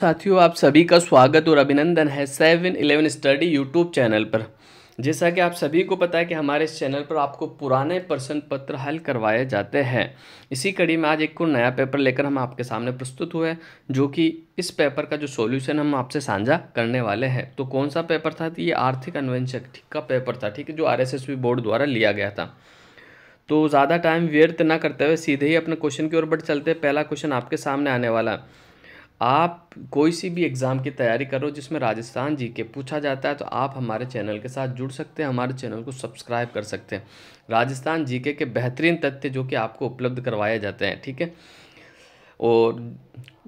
साथियों आप सभी का स्वागत और अभिनंदन है seven eleven study YouTube channel पर जैसा कि आप सभी को पता है कि हमारे इस चैनल पर आपको पुराने प्रश्न पत्र हल करवाए जाते हैं इसी कड़ी में आज एक को नया पेपर लेकर हम आपके सामने प्रस्तुत हुए जो कि इस पेपर का जो सॉल्यूशन हम आपसे साझा करने वाले हैं तो कौन सा पेपर था तो ये आर्थिक अन्वेषक का पेपर था ठीक है जो आर बोर्ड द्वारा लिया गया था तो ज़्यादा टाइम व्यर्थ ना करते हुए सीधे ही अपने क्वेश्चन की ओर बढ़ चलते पहला क्वेश्चन आपके सामने आने वाला है आप कोई सी भी एग्ज़ाम की तैयारी करो जिसमें राजस्थान जी के पूछा जाता है तो आप हमारे चैनल के साथ जुड़ सकते हैं हमारे चैनल को सब्सक्राइब कर सकते हैं राजस्थान जी के बेहतरीन तथ्य जो कि आपको उपलब्ध करवाए जाते हैं ठीक है और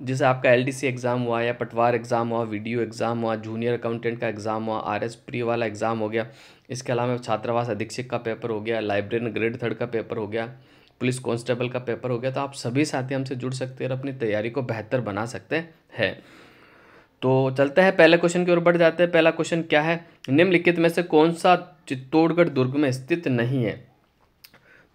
जैसे आपका एलडीसी एग्ज़ाम हुआ या पटवार एग्ज़ाम हुआ वीडियो एग्ज़ाम हुआ जूनियर अकाउंटेंट का एग्ज़ाम हुआ आर एस प्री वाला एग्ज़ाम हो गया इसके अलावा छात्रावास अधीक्षक का पेपर हो गया लाइब्रेरी ग्रेड थर्ड का पेपर हो गया पुलिस कांस्टेबल का पेपर हो गया तो आप सभी साथी हमसे जुड़ सकते हैं और अपनी तैयारी को बेहतर बना सकते हैं तो चलते हैं पहले क्वेश्चन की ओर बढ़ जाते हैं पहला क्वेश्चन क्या है निम्नलिखित में से कौन सा चित्तौड़गढ़ दुर्ग में स्थित नहीं है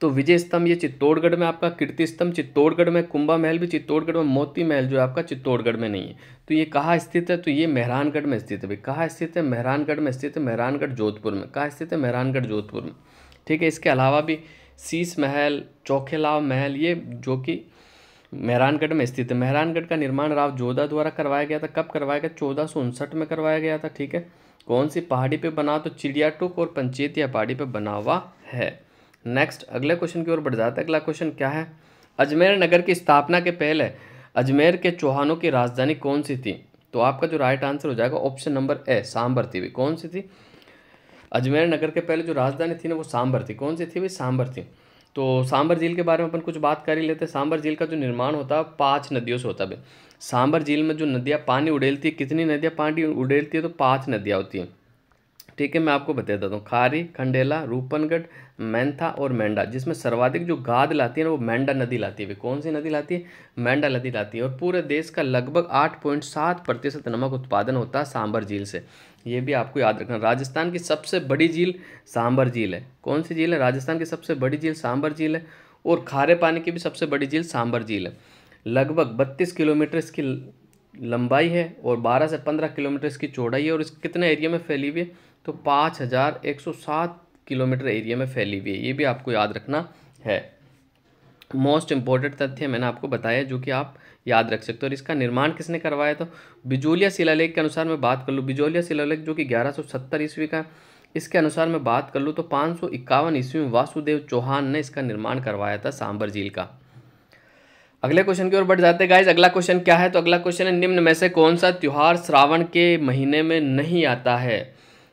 तो विजय स्तंभ ये चित्तौड़गढ़ में आपका कीर्ति स्तंभ चित्तौड़गढ़ में कुंभा महल भी चित्तौड़गढ़ में मोती महल जो है आपका चित्तौड़गढ़ में नहीं है तो ये कहाँ स्थित है तो ये मेहरानगढ़ में स्थित है भाई कहाँ स्थित है मेहरानगढ़ में स्थित है मेहरानगढ़ जोधपुर में कहाँ स्थित है मेहरानगढ़ जोधपुर में ठीक है इसके अलावा भी शीश महल चौखेलाव महल ये जो कि मेहरानगढ़ में स्थित है मेहरानगढ़ का निर्माण राव जोधा द्वारा करवाया गया था कब करवाया गया चौदह में करवाया गया था ठीक है कौन सी पहाड़ी पे बना तो चिड़िया टुक और पंचेतिया पहाड़ी पे बना हुआ है नेक्स्ट अगले क्वेश्चन की ओर बढ़ जाता है अगला क्वेश्चन क्या है अजमेर नगर की स्थापना के पहले अजमेर के चौहानों की राजधानी कौन सी थी तो आपका जो राइट आंसर हो जाएगा ऑप्शन नंबर ए सांबर थी कौन सी थी अजमेर नगर के पहले जो राजधानी थी ना वो सांभर थी कौन सी थी भाई सांभर थी तो सांभर झील के बारे में अपन कुछ बात कर ही लेते हैं सांभर झील का जो निर्माण होता है पाँच नदियों से होता है सांभर झील में जो नदियाँ पानी उड़ेलती है कितनी नदियाँ पानी उड़ेलती है तो पाँच नदियाँ होती हैं ठीक है मैं आपको बता देता हूँ खारी खंडेला रूपनगढ़ मैंथा और मेंढा जिसमें सर्वाधिक जो गाद लाती है ना वो मेंढा नदी लाती है कौन सी नदी लाती है मेंढा नदी लाती है और पूरे देश का लगभग आठ पॉइंट सात प्रतिशत नमक उत्पादन होता है सांबर झील से ये भी आपको याद रखना राजस्थान की सबसे बड़ी झील सांबर झील है कौन सी झील है राजस्थान की सबसे बड़ी झील सांबर झील है और खारे पानी की भी सबसे बड़ी झील सांबर झील है लगभग बत्तीस किलोमीटर इसकी लंबाई है और 12 से 15 किलोमीटर इसकी चौड़ाई है और इस कितने एरिया में फैली हुई है तो पाँच हज़ार एक सौ सात किलोमीटर एरिया में फैली हुई है ये भी आपको याद रखना है मोस्ट इम्पॉर्टेंट तथ्य मैंने आपको बताया जो कि आप याद रख सकते हो और इसका निर्माण किसने करवाया तो बिजोलिया शिलालेख के अनुसार मैं बात कर लूँ बिजोलिया शिलालेख जो कि ग्यारह सौ सत्तर ईस्वी का इसके अनुसार मैं बात कर लूँ तो पाँच सौ इक्यावन ईस्वी में वासुदेव चौहान ने इसका निर्माण करवाया था सांबर झील का अगले क्वेश्चन की ओर बढ़ जाते हैं गाइज अगला क्वेश्चन क्या है तो अगला क्वेश्चन है निम्न में से कौन सा त्यौहार श्रावण के महीने में नहीं आता है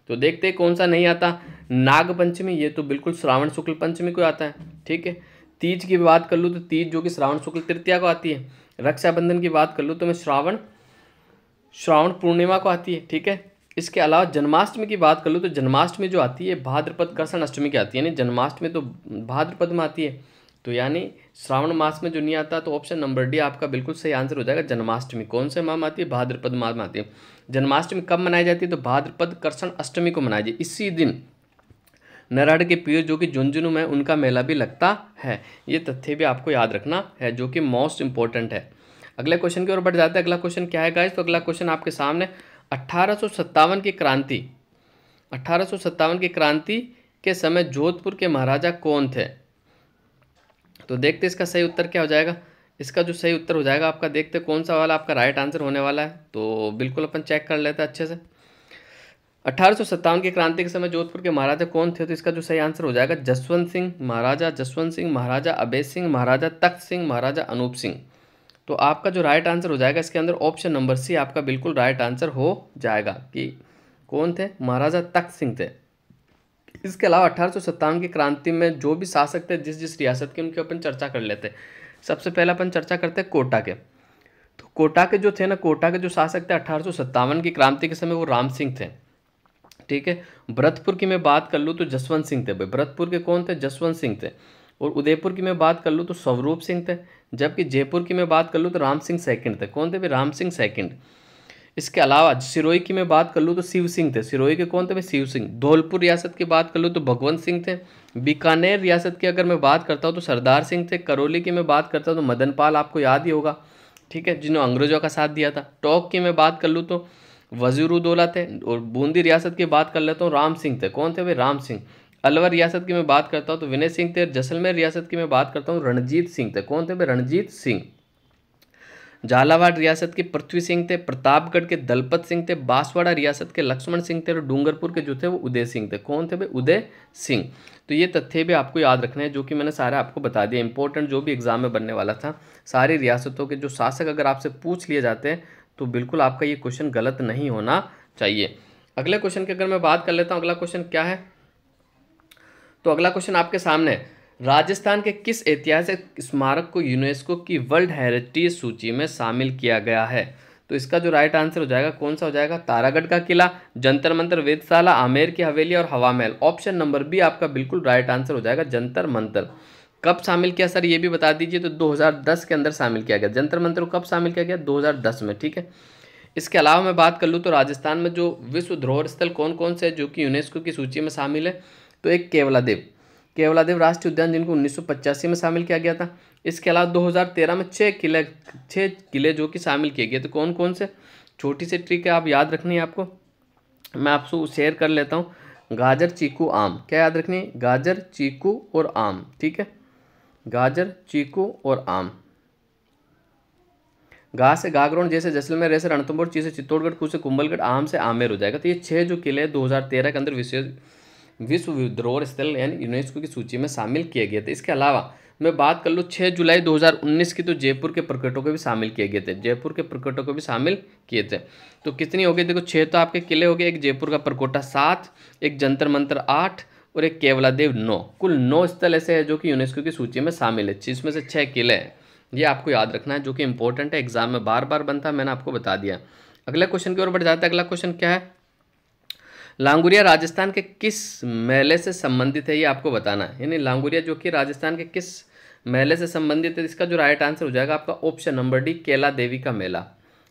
तो देखते कौन सा नहीं आता नागपंचमी ये तो बिल्कुल श्रावण शुक्ल पंचमी को आता है ठीक है तीज की बात कर लूँ तो तीज जो कि श्रावण शुक्ल तृतीया को आती है रक्षाबंधन की बात कर लूँ तो मैं श्रावण श्रावण पूर्णिमा को आती है ठीक है इसके अलावा जन्माष्टमी की बात कर लूँ तो जन्माष्टमी जो आती है भाद्रपद कर्षण अष्टमी की आती है यानी जन्माष्टमी तो भाद्रपद में आती है तो यानी श्रावण मास में जो नहीं आता तो ऑप्शन नंबर डी आपका बिल्कुल सही आंसर हो जाएगा जन्माष्टमी कौन से माह में आती है भाद्रपद माह में आती है जन्माष्टमी कब मनाई जाती है तो भाद्रपद कर्षण अष्टमी को मनाई जाए इसी दिन नराड़ के पीर जो कि झुंझुनू में उनका मेला भी लगता है ये तथ्य भी आपको याद रखना है जो कि मोस्ट इंपॉर्टेंट है अगले क्वेश्चन की ओर बढ़ जाते हैं अगला क्वेश्चन क्या है गाइज तो अगला क्वेश्चन आपके सामने अट्ठारह की क्रांति अट्ठारह की क्रांति के समय जोधपुर के महाराजा कौन थे तो देखते इसका सही उत्तर क्या हो जाएगा इसका जो सही उत्तर हो जाएगा आपका देखते कौन सा वाला आपका राइट आंसर होने वाला है तो बिल्कुल अपन चेक कर लेते हैं अच्छे से अठारह की क्रांति के समय जोधपुर के महाराजा कौन थे तो इसका जो सही आंसर हो जाएगा जसवंत सिंह महाराजा जसवंत सिंह महाराजा अभय सिंह महाराजा तख्त सिंह महाराजा अनूप सिंह तो आपका जो राइट आंसर हो जाएगा इसके अंदर ऑप्शन नंबर सी आपका बिल्कुल राइट आंसर हो जाएगा कि कौन थे महाराजा तख्त सिंह थे इसके अलावा अठारह की क्रांति में जो भी शासक थे जिस जिस रियासत के उनके अपन चर्चा कर लेते सबसे पहले अपन चर्चा करते हैं कोटा के तो कोटा के जो थे ना कोटा के जो शासक थे अठारह की क्रांति के समय वो राम सिंह थे ठीक है भरतपुर की मैं बात कर लूँ तो जसवंत सिंह थे भाई भरतपुर के कौन थे जसवंत सिंह थे और उदयपुर की मैं बात कर लूँ तो स्वरूप सिंह थे जबकि जयपुर की मैं बात कर लूँ तो राम सिंह सेकंड थे कौन थे भाई राम सिंह सेकंड इसके अलावा सिरोही की मैं बात कर लूँ तो शिव सिंह थे सिरोही के कौन थे भाई शिव सिंह धौलपुर रियासत की बात कर लूँ तो भगवंत सिंह थे बीकानेर रियासत की अगर मैं बात करता हूँ तो सरदार सिंह थे करौली की मैं बात करता हूँ तो मदन पाल आपको याद ही होगा ठीक है जिन्होंने अंग्रेजों का साथ दिया था टोंक की मैं बात कर लूँ तो वजीरुद्दौला थे और बूंदी रियासत की बात कर लेता हूँ राम सिंह थे कौन थे भाई राम सिंह अलवर रियासत की मैं बात करता हूँ तो विनय सिंह थे जैसलमेर रियासत की मैं बात करता हूँ रणजीत सिंह थे कौन थे भाई रणजीत सिंह झालावाड़ रियासत के पृथ्वी सिंह थे प्रतापगढ़ के दलपत सिंह थे बांसवाड़ा रियासत के लक्ष्मण सिंह थे और डूंगरपुर के जो थे वो उदय सिंह थे कौन थे भाई उदय सिंह तो ये तथ्य भी आपको याद रखना है जो कि मैंने सारे आपको बता दिया इंपॉर्टेंट जो भी एग्जाम में बनने वाला था सारी रियासतों के जो शासक अगर आपसे पूछ लिए जाते हैं तो बिल्कुल आपका ये क्वेश्चन गलत नहीं होना चाहिए अगले क्वेश्चन की अगर मैं बात कर लेता हूँ अगला क्वेश्चन क्या है तो अगला क्वेश्चन आपके सामने राजस्थान के किस ऐतिहासिक स्मारक को यूनेस्को की वर्ल्ड हेरिटेज सूची में शामिल किया गया है तो इसका जो राइट आंसर हो जाएगा कौन सा हो जाएगा तारागढ़ का किला जंतर मंतर वेदशाला आमेर की हवेली और हवा महल ऑप्शन नंबर बी आपका बिल्कुल राइट आंसर हो जाएगा जंतर मंतर कब शामिल किया सर ये भी बता दीजिए तो 2010 के अंदर शामिल किया गया जंतर मंत्र को कब शामिल किया गया 2010 में ठीक है इसके अलावा मैं बात कर लूँ तो राजस्थान में जो विश्व धरोहर स्थल कौन कौन से है जो कि यूनेस्को की सूची में शामिल है तो एक केवलादेव केवलादेव राष्ट्रीय उद्यान जिनको उन्नीस में शामिल किया गया था इसके अलावा दो में छः किले छः किले जो कि शामिल किए गए तो कौन कौन से छोटी सी ट्रिक है आप याद रखनी है आपको मैं आपसे शेयर कर लेता हूँ गाजर चीकू आम क्या याद रखनी है गाजर चीकू और आम ठीक है गाजर चीकू और आम घास से गागरोन जैसे जैसलमेर जैसे रणतंबोर चीज से चित्तौड़गढ़ कूच से कुंबलगढ़ आम से आमेर हो जाएगा तो ये छह जो किले 2013 के अंदर विशेष विश्व विद्रोह स्थल यानी यूनेस्को की सूची में शामिल किए गए थे इसके अलावा मैं बात कर लूँ 6 जुलाई 2019 की तो जयपुर के प्रकटों को भी शामिल किए गए थे जयपुर के प्रकटों को भी शामिल किए थे तो कितनी हो गई देखो छः तो आपके किले हो गए एक जयपुर का प्रकोटा सात एक जंतर मंत्र आठ और एक केवला देव नौ कुल नौ स्थल ऐसे हैं जो कि यूनेस्को की सूची में शामिल है जिसमें से छः किले हैं ये आपको याद रखना है जो कि इंपॉर्टेंट है एग्जाम में बार बार बनता है मैंने आपको बता दिया अगला क्वेश्चन की ओर बढ़ जाता है अगला क्वेश्चन क्या है लांगुरिया राजस्थान के किस मेले से संबंधित है ये आपको बताना है यानी लांगुरिया जो कि राजस्थान के किस मेले से संबंधित है इसका जो राइट आंसर हो जाएगा आपका ऑप्शन नंबर डी केला देवी का मेला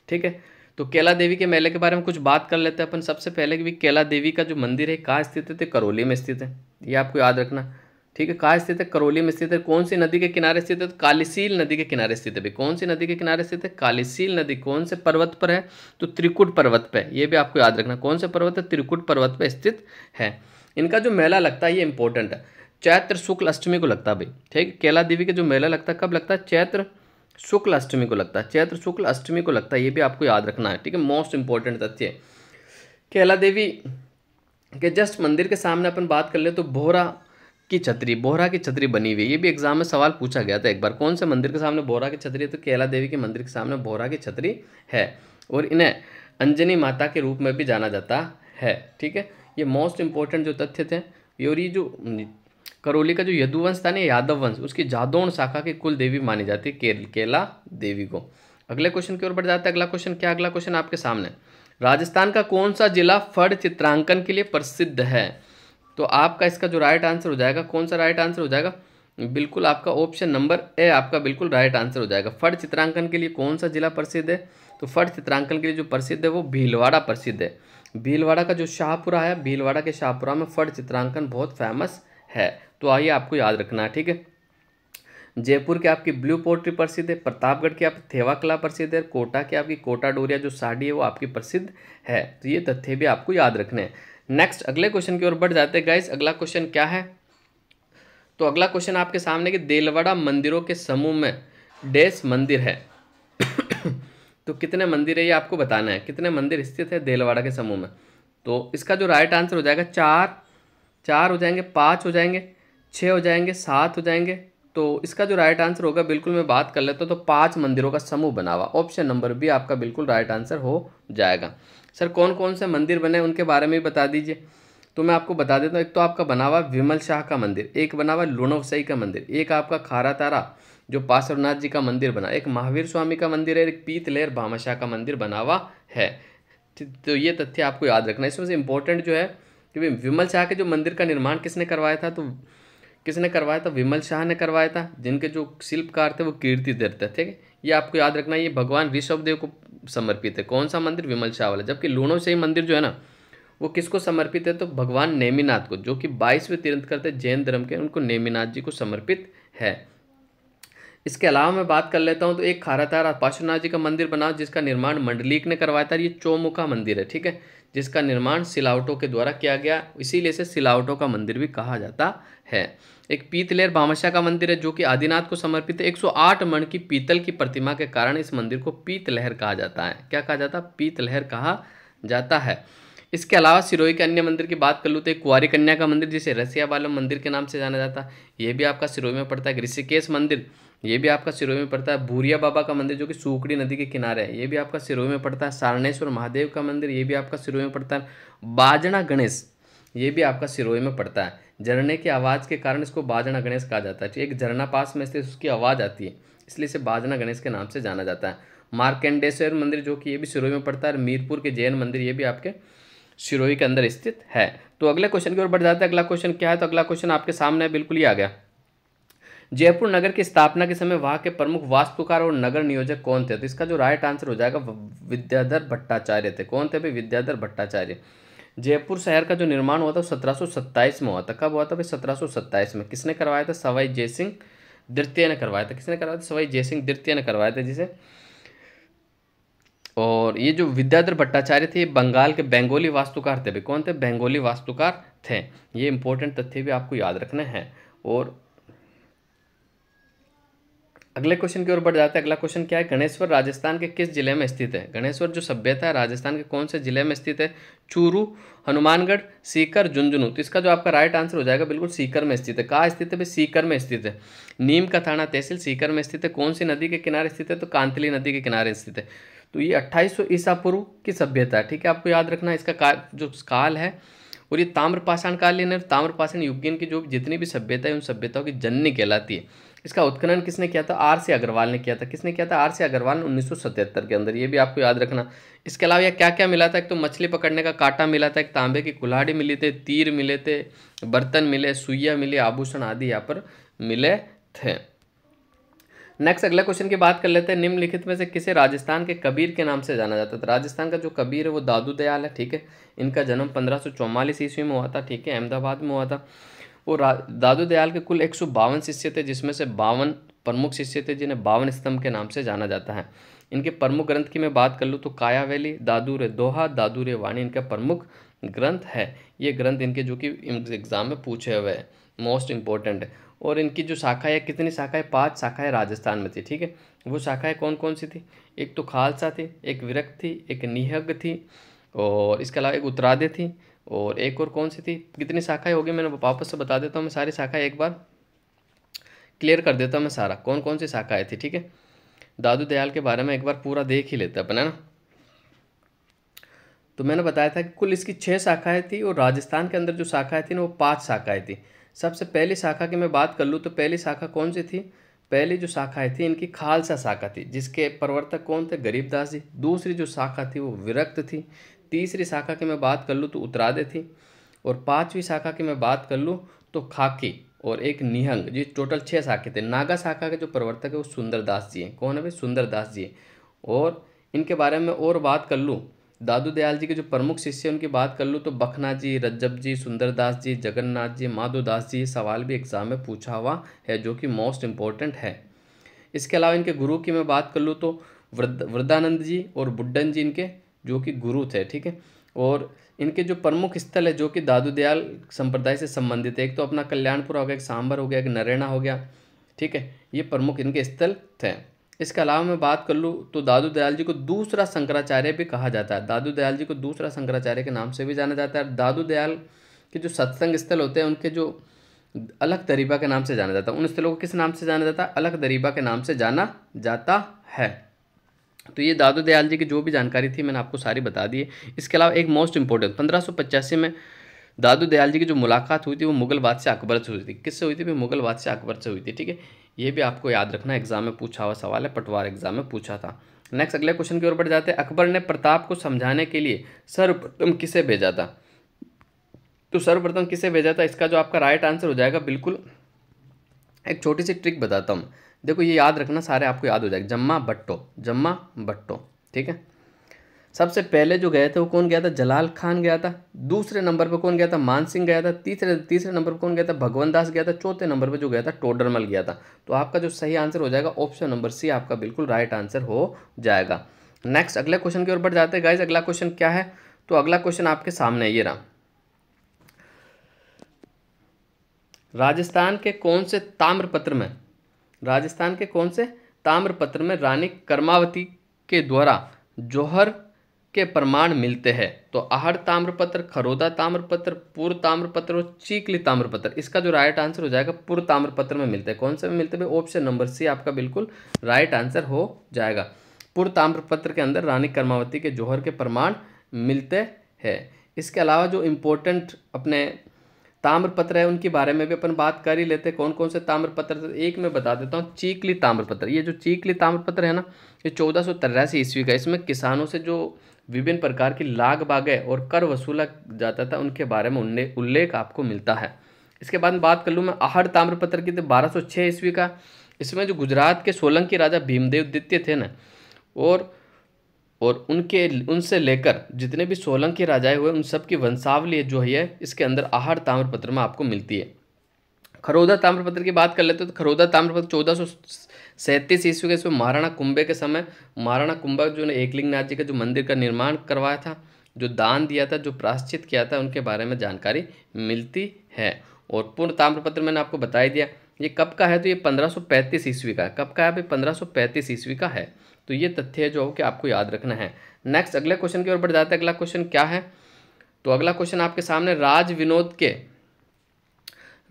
ठीक है तो केला देवी के मेले के बारे में कुछ बात कर लेते हैं अपन सबसे पहले कि केला देवी का जो मंदिर है कहाँ स्थित है करौली में स्थित है ये आपको याद रखना ठीक है कहाँ स्थित है करौली में स्थित है कौन सी नदी के किनारे स्थित है तो कालीसील नदी के किनारे स्थित है भाई कौन सी नदी के किनारे स्थित है कालीसील नदी कौन से पर्वत पर है तो त्रिकुट पर्वत पर ये भी आपको याद रखना कौन से पर्वत है त्रिकुट पर्वत पर स्थित है इनका जो मेला लगता है ये इंपॉर्टेंट है चैत्र शुक्ल अष्टमी को लगता है भाई ठीक केला देवी का जो मेला लगता है कब लगता है चैत्र शुक्ल अष्टमी को लगता है चैत्र शुक्ल अष्टमी को लगता है ये भी आपको याद रखना है ठीक है मोस्ट इंपॉर्टेंट तथ्य केला देवी के जस्ट मंदिर के सामने अपन बात कर ले तो बोहरा की छतरी बोहरा की छतरी बनी हुई है ये भी एग्जाम में सवाल पूछा गया था एक बार कौन से मंदिर के सामने बोहरा की छतरी है तो केला देवी के मंदिर के सामने बोहरा की छतरी है और इन्हें अंजनी माता के रूप में भी जाना जाता है ठीक है ये मोस्ट इंपॉर्टेंट जो तथ्य थे और ये जो करौली का जो यदुवंश था ना यादव वंश उसकी जादौन शाखा की कुल देवी मानी जाती है केला देवी को अगले क्वेश्चन की ओर बढ़ जाते हैं अगला क्वेश्चन क्या अगला क्वेश्चन आपके सामने राजस्थान का कौन सा जिला फड़ चित्रांकन के लिए प्रसिद्ध है तो आपका इसका जो राइट आंसर हो जाएगा कौन सा राइट आंसर हो जाएगा बिल्कुल आपका ऑप्शन नंबर ए आपका बिल्कुल राइट आंसर हो जाएगा फड़ चित्रांकन के लिए कौन सा जिला प्रसिद्ध है तो फड़ चित्रांकन के लिए जो प्रसिद्ध है वो भीलवाड़ा प्रसिद्ध है भीलवाड़ा का जो शाहपुरा है भीलवाड़ा के शाहपुरा में फड़ चित्रांकन बहुत फेमस है तो आइए आपको याद रखना है ठीक है जयपुर की आपकी ब्लू पोल्ट्री प्रसिद्ध है प्रतापगढ़ की आप थेवा कला प्रसिद्ध है कोटा की आपकी कोटा डोरिया जो साड़ी है वो आपकी प्रसिद्ध है तो ये तथ्य भी आपको याद रखने हैं नेक्स्ट अगले क्वेश्चन की ओर बढ़ जाते हैं गाइस अगला क्वेश्चन क्या है तो अगला क्वेश्चन आपके सामने कि देलवाड़ा मंदिरों के समूह में डेस मंदिर है तो कितने मंदिर है ये आपको बताना है कितने मंदिर स्थित है देलवाड़ा के समूह में तो इसका जो राइट आंसर हो जाएगा चार चार हो जाएंगे पाँच हो जाएंगे छः हो जाएंगे सात हो जाएंगे तो इसका जो राइट आंसर होगा बिल्कुल मैं बात कर लेता हूँ तो पांच मंदिरों का समूह बना हुआ ऑप्शन नंबर बी आपका बिल्कुल राइट आंसर हो जाएगा सर कौन कौन से मंदिर बने उनके बारे में भी बता दीजिए तो मैं आपको बता देता हूँ एक तो आपका बना हुआ विमल शाह का मंदिर एक बना हुआ लुणवसई का मंदिर एक आपका खारा तारा जो पार्श्वनाथ जी का मंदिर बना एक महावीर स्वामी का मंदिर है एक पीतलेर भामाशाह का मंदिर बना हुआ है तो ये तथ्य आपको याद रखना इसमें से इम्पोर्टेंट जो है कि विमल शाह के जो मंदिर का निर्माण किसने करवाया था तो किसने करवाया था विमल शाह ने करवाया था जिनके जो शिल्पकार थे वो कीर्ति देते थे ठीक है ये आपको याद रखना ये भगवान ऋषभदेव को समर्पित है कौन सा मंदिर विमल शाह वाला जबकि लूणो ही मंदिर जो है ना वो किसको समर्पित है तो भगवान नेमिनाथ को जो कि बाईसवें तीर्थकर थे जैन धर्म के उनको नेमिनाथ जी को समर्पित है इसके अलावा मैं बात कर लेता हूँ तो एक तारा पार्श्वनाथ जी का मंदिर बनाओ जिसका निर्माण मंडलीक ने करवाया था ये चौमुखा मंदिर है ठीक है जिसका निर्माण सिलावटों के द्वारा किया गया इसीलिए इसे सिलावटों का मंदिर भी कहा जाता है एक पीतलेर भामाशाह का मंदिर है जो कि आदिनाथ को समर्पित है 108 मण की पीतल की प्रतिमा के कारण इस मंदिर को पीतलहर कहा जाता है क्या कहा जाता है पीतलहर कहा जाता है इसके अलावा सिरोही के अन्य मंदिर की बात कर लूँ तो एक कुआरी कन्या का मंदिर जिसे रसिया बालम मंदिर के नाम से जाना जाता है ये भी आपका सिरोही में पड़ता है ऋषिकेश मंदिर ये भी आपका सिरोही में पड़ता है भूरिया बाबा का मंदिर जो कि सूकड़ी नदी के किनारे है ये भी आपका सिरोही में पड़ता है सारणेश्वर महादेव का मंदिर ये भी आपका सिरोही में पड़ता है बाजना गणेश ये भी आपका सिरोही में पड़ता है झरने की आवाज़ के कारण इसको बाजना गणेश कहा जाता है एक झरना पास में से उसकी आवाज़ आती है इसलिए इसे बाजना गणेश के नाम से जाना जाता है मार्केंडेश्वर मंदिर जो कि ये भी सिरोही में पड़ता है मीरपुर के जैन मंदिर ये भी आपके सिरोही के अंदर स्थित है तो अगले क्वेश्चन की ओर बढ़ जाते हैं अगला क्वेश्चन क्या है तो अगला क्वेश्चन आपके सामने बिल्कुल ही आ गया जयपुर नगर की स्थापना के समय वहाँ के प्रमुख वास्तुकार और नगर नियोजक कौन थे तो इसका जो राइट आंसर हो जाएगा विद्याधर भट्टाचार्य थे कौन थे भाई विद्याधर भट्टाचार्य जयपुर शहर का जो निर्माण हुआ था वो सत्रह में हुआ था कब हुआ था भाई सत्रह में किसने करवाया था सवाई जय सिंह द्वितीय ने करवाया था किसने करवाया था सवाई जय सिंह द्वितीय ने करवाया था जिसे और ये जो विद्याधर भट्टाचार्य थे ये बंगाल के बेंगोली वास्तुकार थे भाई कौन थे बेंगोली वास्तुकार थे ये इंपॉर्टेंट तथ्य भी आपको याद रखने हैं और अगले क्वेश्चन की ओर बढ़ जाते हैं अगला क्वेश्चन क्या है गणेश्वर राजस्थान के किस जिले में स्थित है गणेश्वर जो सभ्यता है राजस्थान के कौन से जिले में स्थित है चूरू हनुमानगढ़ सीकर झुंझुनू तो इसका जो आपका राइट आंसर हो जाएगा बिल्कुल सीकर में स्थित है कहाँ स्थित है भाई सीकर में स्थित है नीम का थाना तहसील सीकर में स्थित है कौन सी नदी के किनारे स्थित है तो कांतली नदी के किनारे स्थित है तो ये अट्ठाईस सौ ईसा पूर्व की सभ्यता है ठीक है आपको याद रखना इसका काल जो काल है और ये ताम्रपाषाण कालीन है ताम्रपाषाण युग की जो जितनी भी सभ्यता है उन सभ्यताओं की जननी कहलाती है इसका उत्खनन किसने किया था आर सी अग्रवाल ने किया था किसने किया था आर सी अग्रवाल ने उन्नीस के अंदर ये भी आपको याद रखना इसके अलावा यह क्या क्या मिला था एक तो मछली पकड़ने का कांटा मिला था एक तांबे की कुल्हाड़ी मिली थे तीर मिले थे बर्तन मिले सुइया मिले आभूषण आदि यहाँ पर मिले थे नेक्स्ट अगला क्वेश्चन की बात कर लेते हैं निम्नलिखित में से किसे राजस्थान के कबीर के नाम से जाना जाता था राजस्थान का जो कबीर है वो दादू दयाल है ठीक है इनका जन्म पंद्रह सौ ईस्वी में हुआ था ठीक है अहमदाबाद में हुआ था वो दादू दयाल के कुल एक शिष्य थे जिसमें से बावन प्रमुख शिष्य थे जिन्हें बावन स्तंभ के नाम से जाना जाता है इनके प्रमुख ग्रंथ की मैं बात कर लूँ तो काया वैली दादू रे दोहा दादू रे वाणी इनका प्रमुख ग्रंथ है ये ग्रंथ इनके जो कि एग्ज़ाम में पूछे हुए हैं मोस्ट इम्पोर्टेंट है और इनकी जो शाखाएँ कितनी शाखाएँ पांच शाखाएँ राजस्थान में थी ठीक है वो शाखाएँ कौन कौन सी थी एक तो खालसा थी एक विरक्त थी एक निहग थी और इसके अलावा एक उत्तरादे थी और एक और कौन सी थी कितनी शाखाएं होगी मैंने वापस से बता देता हूँ मैं सारी शाखाएं एक बार क्लियर कर देता हूँ मैं सारा कौन कौन सी शाखाएं थी ठीक है दादू दयाल के बारे में एक बार पूरा देख ही लेते अपने है ना तो मैंने बताया था कि कुल इसकी छः शाखाएं थी और राजस्थान के अंदर जो शाखाएं थी ना वो पाँच शाखाएं थी सबसे पहली शाखा की मैं बात कर लूँ तो पहली शाखा कौन सी थी पहली जो शाखाएं थी इनकी खालसा शाखा थी जिसके प्रवर्तक कौन थे गरीबदास जी दूसरी जो शाखा थी वो विरक्त थी तीसरी शाखा की मैं बात कर लूँ तो उत्तरादे थी और पाँचवीं शाखा की मैं बात कर लूँ तो खाकी और एक निहंग जी टोटल छः शाखे थे नागा शाखा के जो प्रवर्तक है वो सुंदरदास जी हैं कौन है भाई सुंदरदास जी और इनके बारे में और बात कर लूँ दादू दयाल जी के जो प्रमुख शिष्य हैं उनकी बात कर लूँ तो बखना जी रज्जब जी सुंदरदास जी जगन्नाथ जी माधोदास जी सवाल भी एग्ज़ाम में पूछा हुआ है जो कि मोस्ट इम्पॉर्टेंट है इसके अलावा इनके गुरु की मैं बात कर लूँ तो वृद्ध वृद्धानंद जी और बुड्डन जी इनके जो कि गुरु थे ठीक है और इनके जो प्रमुख स्थल है जो कि दादू दयाल संप्रदाय से संबंधित है एक तो अपना कल्याणपुर हो गया एक सांभर हो गया एक नरेणा हो गया ठीक है ये प्रमुख इनके स्थल थे इसके अलावा मैं बात कर लूँ तो दादू दयाल जी को दूसरा शंकराचार्य भी कहा जाता है दादू दयाल जी को दूसरा शंकराचार्य के नाम से भी जाना जाता है दादू दयाल के जो सत्संग स्थल होते हैं उनके जो अलग दरीबा के नाम से जाना जाता है उन स्थलों को किस नाम से जाना जाता है अलग दरीबा के नाम से जाना जाता है तो ये दादू दयाल जी की जो भी जानकारी थी मैंने आपको सारी बता दी है इसके अलावा एक मोस्ट इंपॉर्टेंट पंद्रह में दादू दयाल जी की जो मुलाकात हुई थी वो मुगल बादशाह अकबर से हुई थी किससे हुई थी भी मुगल बादशाह अकबर से हुई थी ठीक है ये भी आपको याद रखना एग्जाम में पूछा हुआ सवाल है पटवार एग्जाम में पूछा था नेक्स्ट अगले क्वेश्चन की ओर बढ़ जाते हैं अकबर ने प्रताप को समझाने के लिए सर्वप्रथम किसे भेजा था तो सर्वप्रथम किसे भेजा था इसका जो आपका राइट आंसर हो जाएगा बिल्कुल एक छोटी सी ट्रिक बताता हूँ देखो ये याद रखना सारे आपको याद हो जाएगा जम्मा भट्टो जम्मा भट्टो ठीक है सबसे पहले जो गए थे वो कौन गया था जलाल खान गया था दूसरे नंबर पर कौन गया था मान सिंह गया था तीसरे तीसरे नंबर पर कौन गया था भगवान दास गया था चौथे नंबर पर जो गया था टोडरमल गया था तो आपका जो सही आंसर हो जाएगा ऑप्शन नंबर सी आपका बिल्कुल राइट आंसर हो जाएगा नेक्स्ट अगले क्वेश्चन की ओर बढ़ जाते हैं गाइज अगला क्वेश्चन क्या है तो अगला क्वेश्चन आपके सामने ये रहा राजस्थान के कौन से ताम्रपत्र में राजस्थान के कौन से ताम्रपत्र में रानी कर्मावती के द्वारा जौहर के प्रमाण मिलते हैं तो आहड़ ताम्रपत्र खरोदा ताम्रपत्र पूर्व ताम्रपत्र और चीकली ताम्रपत्र इसका जो राइट आंसर हो जाएगा पूर्व ताम्रपत्र में मिलते हैं कौन से में मिलते हैं ऑप्शन नंबर सी आपका बिल्कुल राइट आंसर हो जाएगा पूर्व ताम्रपत्र के अंदर रानी कर्मावती के जौहर के प्रमाण मिलते हैं इसके अलावा जो इम्पोर्टेंट अपने ताम्रपत्र है उनके बारे में भी अपन बात कर ही लेते हैं कौन कौन से ताम्रपत्र एक मैं बता देता हूँ चीकली ताम्रपत्र ये जो चीकली ताम्रपत्र है ना ये चौदह सौ तिरासी ईस्वी का इसमें किसानों से जो विभिन्न प्रकार की लाग बागै और कर वसूला जाता था उनके बारे में उनने उल्लेख आपको मिलता है इसके बाद बात कर लूँ मैं आहड़ ताम्रपत्र की तो बारह सौ छः ईस्वी का इसमें जो गुजरात के सोलंकी राजा भीमदेव द्वितीय थे ना और और उनके उनसे लेकर जितने भी सोलंग के राजाएं हुए उन सब की वंशावली जो है इसके अंदर आहार ताम्रपत्र में आपको मिलती है खरोदा ताम्रपत्र की बात कर लेते हैं तो खरोदा ताम्रपत्र चौदह सौ सैंतीस ईस्वी के इसमें महाराणा कुंभे के समय महाराणा कुंभा जो ने एकलिंग नाथ जी का जो मंदिर का निर्माण करवाया था जो दान दिया था जो प्राश्चित किया था उनके बारे में जानकारी मिलती है और पूर्ण ताम्रपत्र मैंने आपको बताई दिया ये कब का है तो ये 1535 ईस्वी का है कब का है अभी 1535 ईस्वी का है तो ये तथ्य है जो कि आपको याद रखना है नेक्स्ट अगले क्वेश्चन की ओर बढ़ जाते हैं अगला क्वेश्चन क्या है तो अगला क्वेश्चन आपके सामने राज विनोद के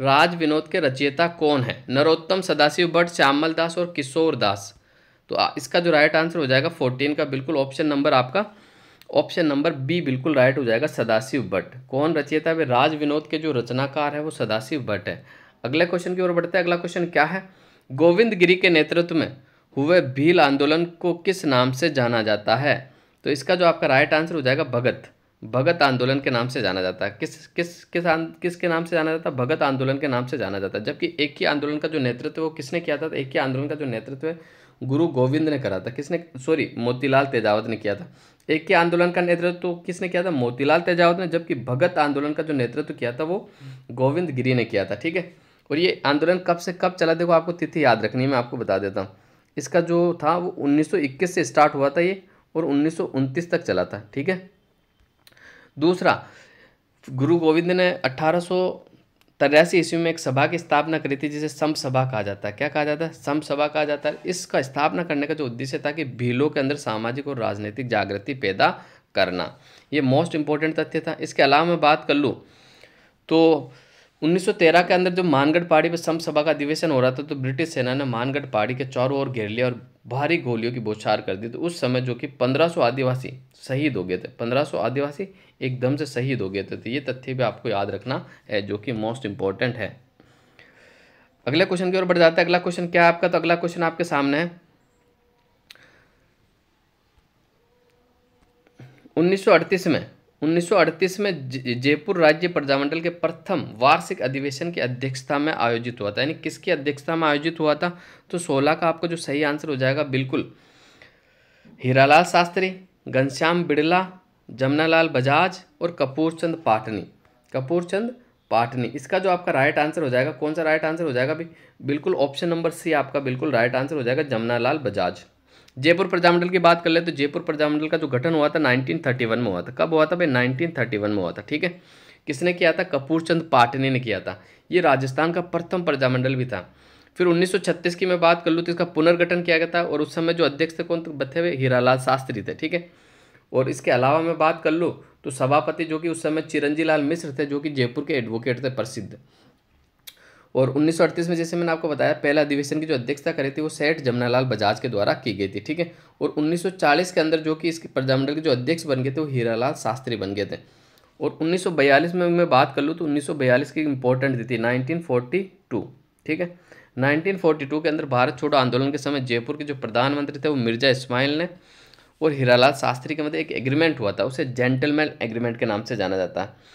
राज विनोद के रचयिता कौन है नरोत्तम सदाशिव भट्ट श्यामल दास और किशोर दास तो इसका जो राइट आंसर हो जाएगा फोर्टीन का बिल्कुल ऑप्शन नंबर आपका ऑप्शन नंबर बी बिल्कुल राइट हो जाएगा सदाशिव भट्ट कौन रचयिता है राज विनोद के जो रचनाकार है वो सदाशिव भट्ट है अगले क्वेश्चन की ओर बढ़ते हैं अगला क्वेश्चन क्या है गोविंद गिरी के नेतृत्व में हुए भील आंदोलन को किस नाम से जाना जाता है तो इसका जो आपका राइट आंसर हो जाएगा भगत भगत आंदोलन के नाम से जाना जाता है किस किस किस आं, किस के नाम से जाना जाता है भगत आंदोलन के नाम से जाना जाता है जबकि एक ही आंदोलन का जो नेतृत्व वो किसने किया था एक ही आंदोलन का जो नेतृत्व है गुरु गोविंद ने करा था किसने सॉरी मोतीलाल तेजावत ने किया था एक ही आंदोलन का नेतृत्व तो किसने किया था मोतीलाल तेजावत ने जबकि भगत आंदोलन का जो नेतृत्व किया था वो गोविंद गिरी ने किया था ठीक है और ये आंदोलन कब से कब चला देखो आपको तिथि याद रखनी है मैं आपको बता देता हूँ इसका जो था वो 1921 से स्टार्ट हुआ था ये और उन्नीस तक चला था ठीक है दूसरा गुरु गोविंद ने अट्ठारह ईस्वी में एक सभा की स्थापना करी थी जिसे सम सभा कहा जाता है क्या कहा जाता है सम सभा कहा जाता है इसका स्थापना करने का जो उद्देश्य था कि भीलों के अंदर सामाजिक और राजनीतिक जागृति पैदा करना ये मोस्ट इंपॉर्टेंट तथ्य था इसके अलावा मैं बात कर लूँ तो 1913 के अंदर जब मानगढ़ पहाड़ी पर समसभा सभा का अधिवेशन हो रहा था तो ब्रिटिश सेना ने मानगढ़ पहाड़ी के चारों ओर घेर लिया और भारी गोलियों की बौछार कर दी तो उस समय जो कि 1500 आदिवासी शहीद हो गए थे 1500 आदिवासी एकदम से शहीद हो गए थे तो ये तथ्य भी आपको याद रखना है जो कि मोस्ट इम्पॉर्टेंट है अगले क्वेश्चन की ओर बढ़ जाता है अगला क्वेश्चन क्या है आपका तो अगला क्वेश्चन आपके सामने है 1938 में 1938 में जयपुर राज्य प्रजामंडल के प्रथम वार्षिक अधिवेशन की अध्यक्षता में आयोजित हुआ था यानी किसकी अध्यक्षता में आयोजित हुआ था तो 16 का आपका जो सही आंसर हो जाएगा बिल्कुल हीरालाल शास्त्री घनश्याम बिड़ला जमुनालाल बजाज और कपूरचंद पाटनी कपूरचंद पाटनी इसका जो आपका राइट आंसर हो जाएगा कौन सा राइट आंसर हो जाएगा अभी बिल्कुल ऑप्शन नंबर सी आपका बिल्कुल राइट आंसर हो जाएगा जमुनालाल बजाज जयपुर प्रजामंडल की बात कर ले तो जयपुर प्रजामंडल का जो गठन हुआ था 1931 में हुआ था कब हुआ था भाई 1931 में हुआ था ठीक है किसने किया था कपूरचंद पाटनी ने किया था ये राजस्थान का प्रथम प्रजामंडल भी था फिर 1936 की मैं बात कर लूँ तो इसका पुनर्गठन किया गया था और उस समय जो अध्यक्ष थे कौन बचे हुए हीरालाल शास्त्री थे ठीक है और इसके अलावा मैं बात कर लूँ तो सभापति जो कि उस समय चिरंजी लाल मिश्र थे जो कि जयपुर के एडवोकेट थे प्रसिद्ध और 1938 में जैसे मैंने आपको बताया पहला अधिवेशन की जो अध्यक्षता करी थी वो सेठ जमनालाल बजाज के द्वारा की गई थी ठीक है और 1940 के अंदर जो कि इसके प्रजामंडल के जो अध्यक्ष बन गए थे वो हीरालाल शास्त्री बन गए थे और 1942 में मैं बात कर लूँ तो 1942 की इम्पोर्टेंट दी थी नाइनटीन ठीक है नाइनटीन के अंदर भारत छोड़ो आंदोलन के समय जयपुर के जो प्रधानमंत्री थे वो मिर्जा इसमाइल ने और हीरालाल शास्त्री के मतलब एक एग्रीमेंट हुआ था उसे जेंटलमैन एग्रीमेंट के नाम से जाना जाता है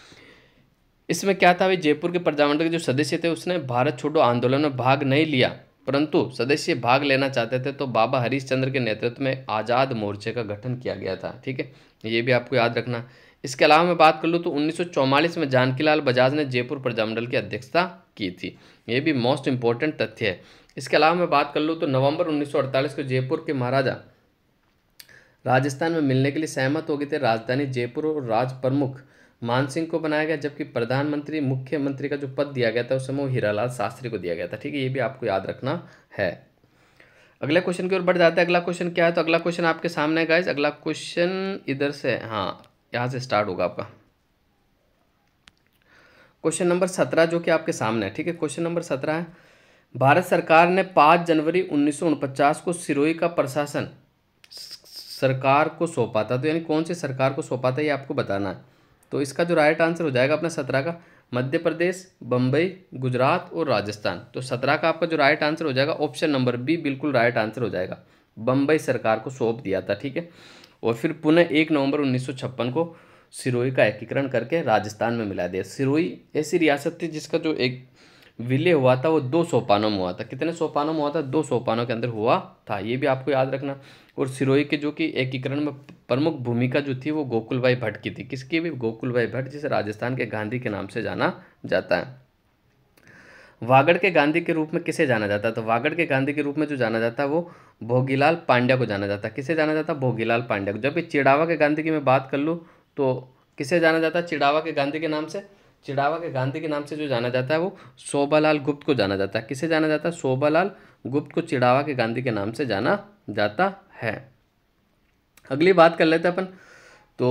इसमें क्या था भाई जयपुर के प्रजामंडल के जो सदस्य थे उसने भारत छोड़ो आंदोलन में भाग नहीं लिया परंतु सदस्य भाग लेना चाहते थे तो बाबा चंद्र के नेतृत्व में आज़ाद मोर्चे का गठन किया गया था ठीक है ये भी आपको याद रखना इसके अलावा मैं बात कर लूँ तो उन्नीस में जानकीलाल बजाज ने जयपुर प्रजामंडल की अध्यक्षता की थी ये भी मोस्ट इंपॉर्टेंट तथ्य है इसके अलावा मैं बात कर लूँ तो नवंबर 1948 को जयपुर के महाराजा राजस्थान में मिलने के लिए सहमत हो गए थे राजधानी जयपुर और राज प्रमुख मान सिंह को बनाया गया जबकि प्रधानमंत्री मुख्यमंत्री का जो पद दिया गया था उस समय वो हीरालाल शास्त्री को दिया गया था ठीक है ये भी आपको याद रखना है अगला क्वेश्चन की ओर बढ़ जाते हैं अगला क्वेश्चन क्या है तो अगला क्वेश्चन आपके सामने गाइज अगला क्वेश्चन इधर से हाँ यहाँ से स्टार्ट होगा आपका क्वेश्चन नंबर सत्रह जो कि आपके सामने है ठीक है क्वेश्चन नंबर सत्रह है भारत सरकार ने पाँच जनवरी उन्नीस को सिरोही का प्रशासन सरकार को सौंपा था तो यानी कौन सी सरकार को सौंपा था ये आपको बताना है तो इसका जो राइट आंसर हो जाएगा अपना सत्रह का मध्य प्रदेश बम्बई गुजरात और राजस्थान तो सत्रह का आपका जो राइट आंसर हो जाएगा ऑप्शन नंबर बी बिल्कुल राइट आंसर हो जाएगा बम्बई सरकार को सौंप दिया था ठीक है और फिर पुनः एक नवंबर उन्नीस को सिरोही का एकीकरण करके राजस्थान में मिला दिया सिरोही ऐसी रियासत थी जिसका जो एक विलय हुआ था वो दो सोपानों में हुआ था कितने सोपानों में हुआ था दो सोपानों के अंदर हुआ था ये भी आपको याद रखना और सिरोही के जो कि एकीकरण में प्रमुख भूमिका जो थी वो गोकुल भाई भट्ट की थी किसकी भी गोकुल भाई भट्ट जिसे राजस्थान के गांधी के नाम से जाना जाता है वागड़ के गांधी के रूप में किसे जाना जाता है तो वागड़ के गांधी के रूप में जो जाना जाता है वो भोगीलाल पांड्या को जाना जाता है किसे जाना जाता है भोगीलाल पांड्या को जबकि चिड़ावा के गांधी की मैं बात कर लूँ तो किसे जाना जाता है चिड़ावा के गांधी के नाम से चिड़ावा के गांधी के नाम से जो जाना जाता है वो शोभालाल गुप्त को जाना जाता है किसे जाना जाता है शोभालाल गुप्त को चिड़ावा के गांधी के नाम से जाना जाता है अगली बात कर लेते अपन तो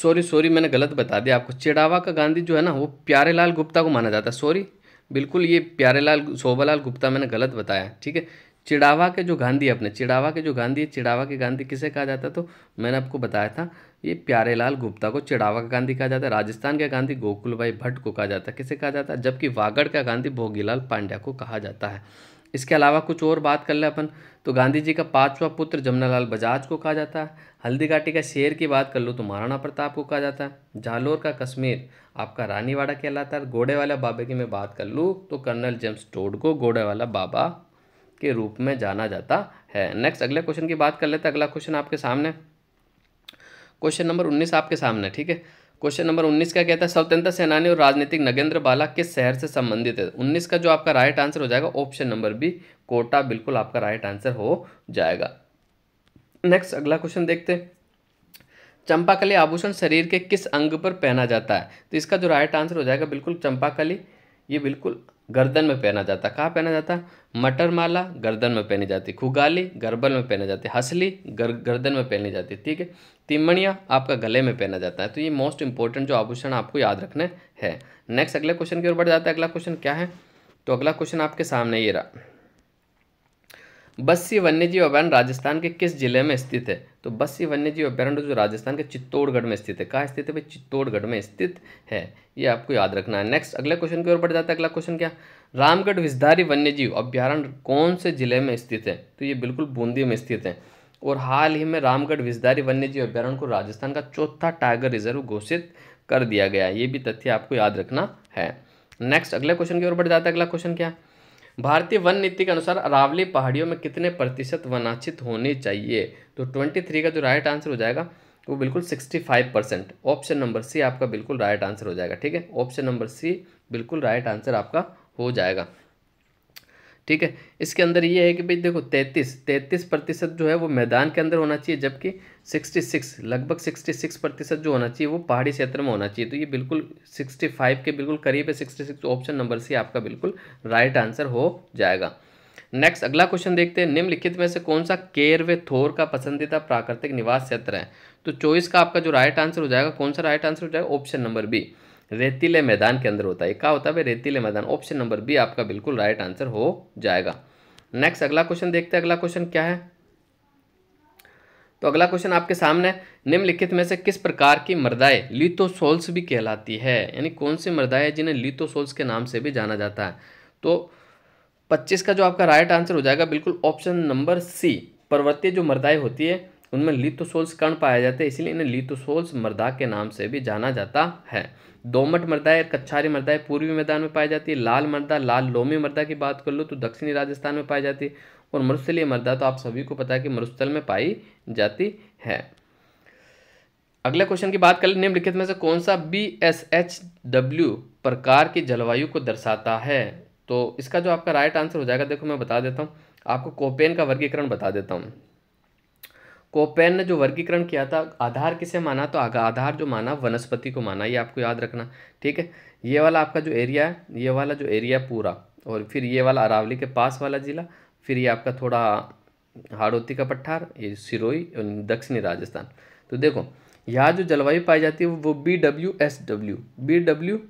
सॉरी सॉरी मैंने गलत बता दिया आपको चिड़ावा का गांधी जो है ना वो प्यारेलाल गुप्ता को माना जाता है सॉरी बिल्कुल ये प्यारेलाल शोभालाल गुप्ता मैंने गलत बताया ठीक है चिड़ावा के जो गांधी अपने चिड़ावा के जो गांधी है चिड़ावा के गांधी किसे कहा जाता है तो मैंने आपको बताया था ये प्यारेलाल गुप्ता को चिड़ावा का गांधी कहा जाता है राजस्थान का गांधी गोकुल भाई भट्ट को कहा जाता है किसे कहा जाता है जबकि वागड़ का गांधी भोगीलाल पांड्या को कहा जाता है इसके अलावा कुछ और बात कर ले अपन तो गांधी जी का पांचवा पुत्र जमनालाल बजाज को कहा जाता है हल्दीघाटी का शेर की बात कर लो तो महाराणा प्रताप को कहा जाता है जालोर का कश्मीर आपका रानीवाड़ा कहलाता है घोड़े वाला बाबा की मैं बात कर लूँ तो कर्नल जेम्स टोड को घोड़े वाला बाबा के रूप में जाना जाता है नेक्स्ट अगले क्वेश्चन की बात कर लेते हैं अगला क्वेश्चन आपके सामने क्वेश्चन नंबर उन्नीस आपके सामने ठीक है क्वेश्चन नंबर 19 का कहता है स्वतंत्रता सेनानी और राजनीतिक नगेंद्र बाला किस शहर से संबंधित है 19 का जो आपका राइट आंसर हो जाएगा ऑप्शन नंबर बी कोटा बिल्कुल आपका राइट आंसर हो जाएगा नेक्स्ट अगला क्वेश्चन देखते हैं चंपाकली आभूषण शरीर के किस अंग पर पहना जाता है तो इसका जो राइट आंसर हो जाएगा बिल्कुल चंपाकली ये बिल्कुल गर्दन में पहना जाता कहाँ पहना जाता मटर माला गर्दन में पहनी जाती खुगाली गर्बल में पहना जाती हसली गर, गर्दन में पहनी जाती ठीक है तिमणिया आपका गले में पहना जाता है तो ये मोस्ट इंपॉर्टेंट जो आभूषण आपको याद रखने है नेक्स्ट अगले क्वेश्चन की ओर बढ़ जाता है अगला क्वेश्चन क्या है तो अगला क्वेश्चन आपके सामने ये रहा बस्सी वन्यजीव अभ्यारण्य राजस्थान के किस जिले में स्थित है तो बस्सी वन्यजीव अभ्यारण्य जो राजस्थान के चित्तौड़गढ़ में स्थित है कहाँ स्थित है भाई चित्तौड़गढ़ में स्थित है ये आपको याद रखना है नेक्स्ट अगले क्वेश्चन की ओर बढ़ जाता है अगला क्वेश्चन क्या रामगढ़ विजधारी वन्यजीव अभ्यारण्य कौन से जिले में स्थित है तो ये बिल्कुल बूंदी में स्थित है और हाल ही में रामगढ़ विजधारी वन्यजीव अभ्यारण्य को राजस्थान का चौथा टाइगर रिजर्व घोषित कर दिया गया ये भी तथ्य आपको याद रखना है नेक्स्ट अगले क्वेश्चन की ओर बढ़ जाता है अगला क्वेश्चन क्या है भारतीय वन नीति के अनुसार अरावली पहाड़ियों में कितने प्रतिशत वनाचित होने चाहिए तो ट्वेंटी थ्री का जो राइट आंसर हो जाएगा वो बिल्कुल sixty five percent option number C आपका बिल्कुल राइट आंसर हो जाएगा ठीक है ऑप्शन नंबर सी बिल्कुल राइट आंसर आपका हो जाएगा ठीक है इसके अंदर ये है कि भाई देखो तैंतीस तैंतीस प्रतिशत जो है वो मैदान के अंदर होना चाहिए जबकि सिक्सटी सिक्स लगभग सिक्सटी सिक्स प्रतिशत जो होना चाहिए वो पहाड़ी क्षेत्र में होना चाहिए तो ये बिल्कुल सिक्सटी फाइव के बिल्कुल करीब है sixty six option number C आपका बिल्कुल राइट आंसर हो जाएगा नेक्स्ट अगला क्वेश्चन देखते हैं निम्नलिखित में से कौन सा केर वे थोर का पसंदीदा प्राकृतिक निवास क्षेत्र है तो चॉइस का आपका जो राइट आंसर हो जाएगा कौन सा राइट आंसर हो जाएगा ऑप्शन नंबर बी रेतीले मैदान के अंदर होता है क्या होता है रेतीले मैदान ऑप्शन नंबर बी आपका बिल्कुल राइट आंसर हो जाएगा नेक्स्ट अगला क्वेश्चन देखते हैं अगला क्वेश्चन क्या है तो अगला क्वेश्चन आपके सामने निम्नलिखित में से किस प्रकार की मृदाएं लिथोसोल्स भी कहलाती है यानी कौन सी मृदाएं जिन्हें लिथोसोल्स के नाम से भी जाना जाता है तो 25 का जो आपका राइट आंसर हो जाएगा बिल्कुल ऑप्शन नंबर सी पर्वतीय जो मृदाएं होती है उनमें लिथोसोल्स कण पाए जाते हैं इसलिए इन्हें लिथोसोल्स मृदा के नाम से भी जाना जाता है दोमट मृदा है कच्छारी मृदा है पूर्वी मैदान में पाई जाती है लाल मृदा लाल लोमी मृदा की बात कर लो तो दक्षिणी राजस्थान में पाई जाती है और मरुस्थलीय मृदा तो आप सभी को पता है कि मरुस्थल में पाई जाती है अगले क्वेश्चन की बात कर लें निम्नलिखित में से कौन सा बी एस एच डब्ल्यू प्रकार की जलवायु को दर्शाता है तो इसका जो आपका राइट आंसर हो जाएगा देखो मैं बता देता हूँ आपको कोपेन का वर्गीकरण बता देता हूँ कोपेन ने जो वर्गीकरण किया था आधार किसे माना तो आधार जो माना वनस्पति को माना ये आपको याद रखना ठीक है ये वाला आपका जो एरिया है ये वाला जो एरिया पूरा और फिर ये वाला अरावली के पास वाला ज़िला फिर ये आपका थोड़ा हाड़ोती का पठार ये सिरोई और दक्षिणी राजस्थान तो देखो यहाँ जो जलवायु पाई जाती है वो B W S W B W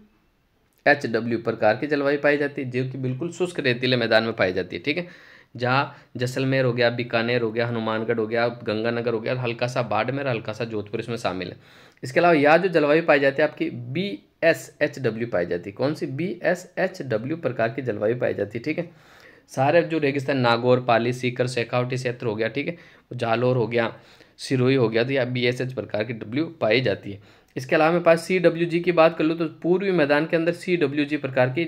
H W प्रकार की जलवायु पाई जाती है जो कि बिल्कुल शुष्क रेतीले मैदान में पाई जाती है ठीक है जहाँ जैसलमेर हो गया बीकानेर हो गया हनुमानगढ़ हो गया गंगानगर हो गया हल्का सा बाड़मेर हल्का सा जोधपुर इसमें शामिल है इसके अलावा यह जो जलवायु पाई जाती है आपकी बी एस एच डब्ल्यू पाई जाती है कौन सी बी एस एच डब्ल्यू प्रकार की जलवायु पाई जाती है ठीक है सारे जो रेगिस्तान नागौर पाली सीकर शेखावटी क्षेत्र हो गया ठीक है जालोर हो गया सिरोही हो गया तो यह बी एस एच प्रकार की डब्ल्यू पाई जाती है इसके अलावा मेरे पास सी डब्ल्यू जी की बात कर लूँ तो पूर्वी मैदान के अंदर सी डब्ल्यू जी प्रकार की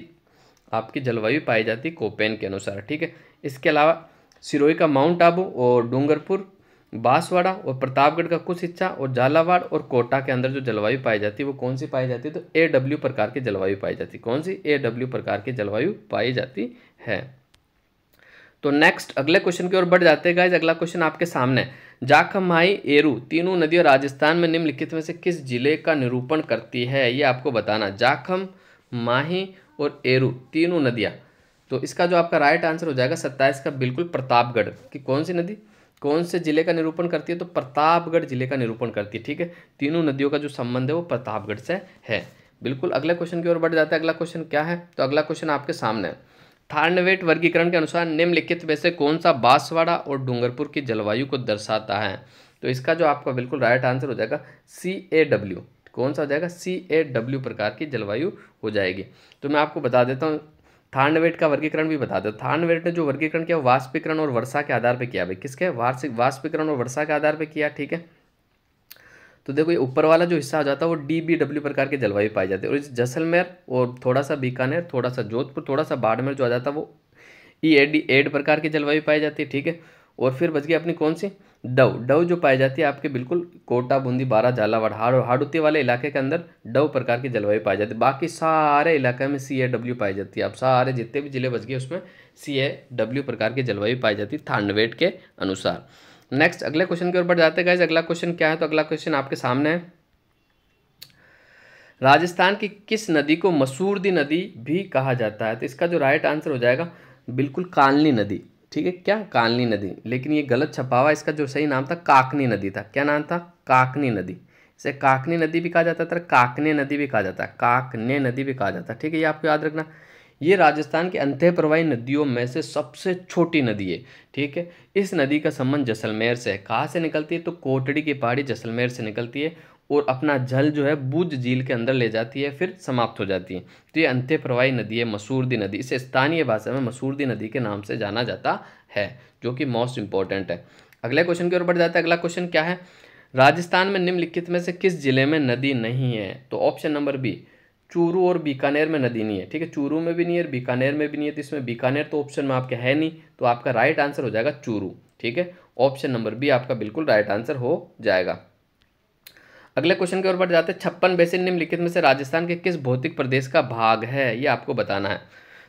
आपकी जलवायु पाई जाती है कोपेन के अनुसार ठीक है इसके अलावा सिरोही का माउंट आबू और डूंगरपुर बांसवाड़ा और प्रतापगढ़ का कुछ हिस्सा और झालावाड़ और कोटा के अंदर जो जलवायु पाई जाती है वो कौन सी पाई जाती है तो ए डब्ल्यू प्रकार की जलवायु पाई जाती है कौन सी ए डब्ल्यू प्रकार की जलवायु पाई जाती है तो नेक्स्ट अगले क्वेश्चन की ओर बढ़ जाते हैं गाइज अगला क्वेश्चन आपके सामने जाखमाई एरू तीनों नदियों राजस्थान में निम्नलिखित में से किस जिले का निरूपण करती है ये आपको बताना जाखम माही और एरू तीनों नदियाँ तो इसका जो आपका राइट आंसर हो जाएगा सत्ताईस का बिल्कुल प्रतापगढ़ कि कौन सी नदी कौन से जिले का निरूपण करती है तो प्रतापगढ़ जिले का निरूपण करती है ठीक है तीनों नदियों का जो संबंध है वो प्रतापगढ़ से है बिल्कुल अगले क्वेश्चन की ओर बढ़ जाता है अगला क्वेश्चन क्या है तो अगला क्वेश्चन आपके सामने है थार्नवेट वर्गीकरण के अनुसार निम्नलिखित में से कौन सा बांसवाड़ा और डूंगरपुर की जलवायु को दर्शाता है तो इसका जो आपका बिल्कुल राइट आंसर हो जाएगा सी ए डब्ल्यू कौन सा हो जाएगा सी ए डब्ल्यू प्रकार की जलवायु हो जाएगी तो मैं आपको बता देता हूँ थानवेट का वर्गीकरण भी बता दो थानवेट ने जो वर्गीकरण किया वाष्पीकरण और वर्षा के आधार पर किया भाई किसके वार्षिक वाष्पीकरण और वर्षा के आधार पर किया ठीक है तो देखो ये ऊपर वाला जो हिस्सा हो जाता है वो डी बी डब्ल्यू प्रकार के जलवायु पाए जाते हैं और इस जैसलमेर और थोड़ा सा बीकानेर थोड़ा सा जोधपुर थोड़ा सा बाड़मेर जो आ जाता है वो ई e एड प्रकार की जलवायु पाई जाती है ठीक है और फिर बच गई अपनी कौन सी डव डव जो पाई जाती है आपके बिल्कुल कोटा बूंदी बारा झालावाड़ हाड़ हाड़ुती वाले इलाके के अंदर डव प्रकार की जलवायु पाई जाती है बाकी सारे इलाके में सी ए डब्ल्यू पाई जाती है आप सारे जितने भी जिले बच गए उसमें सी ए डब्ल्यू प्रकार की जलवायु पाई जाती है थांडवेट के अनुसार नेक्स्ट अगले क्वेश्चन की ओर बढ़ जाते हैं अगला क्वेश्चन क्या है तो अगला क्वेश्चन आपके सामने है राजस्थान की किस नदी को मसूरदी नदी भी कहा जाता है तो इसका जो राइट आंसर हो जाएगा बिल्कुल कालनी नदी ठीक है क्या कालनी नदी लेकिन ये गलत छपा हुआ इसका जो सही नाम था काकनी नदी था क्या नाम था काकनी नदी इसे काकनी नदी भी कहा जाता है काकने नदी भी कहा जाता है काकने नदी भी कहा जाता है ठीक है ये आपको याद रखना ये राजस्थान के अंत प्रवाही नदियों में से सबसे छोटी नदी है ठीक है इस नदी का संबंध जैसलमेर से है कहाँ से निकलती है तो कोटड़ी की पहाड़ी जैसलमेर से निकलती है और अपना जल जो है बुझ झील के अंदर ले जाती है फिर समाप्त हो जाती है तो ये प्रवाही नदी है मसूरदी नदी इसे स्थानीय भाषा में मसूरदी नदी के नाम से जाना जाता है जो कि मोस्ट इंपॉर्टेंट है अगले क्वेश्चन की ओर बढ़ जाता है अगला क्वेश्चन क्या है राजस्थान में निम्नलिखित में से किस जिले में नदी नहीं है तो ऑप्शन नंबर बी चूरू और बीकानेर में नदी नहीं है ठीक है चूरू में भी नहीं है बीकानेर में भी नहीं है तो इसमें बीकानेर तो ऑप्शन में आपके है नहीं तो आपका राइट आंसर हो जाएगा चूरू ठीक है ऑप्शन नंबर बी आपका बिल्कुल राइट आंसर हो जाएगा अगले क्वेश्चन के ओर बढ़ जाते हैं छप्पन बेसिन निम्नलिखित में से राजस्थान के किस भौतिक प्रदेश का भाग है ये आपको बताना है